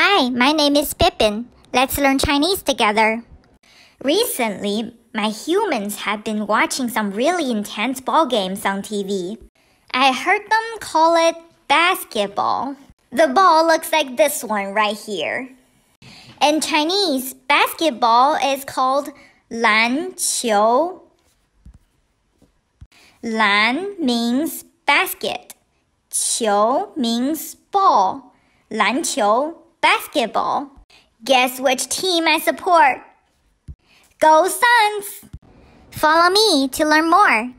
Hi, my name is Pippin. Let's learn Chinese together. Recently, my humans have been watching some really intense ball games on TV. I heard them call it basketball. The ball looks like this one right here. In Chinese, basketball is called 篮球. Lan means basket. Qiu means ball. 篮球 basketball. Guess which team I support? Go Suns! Follow me to learn more.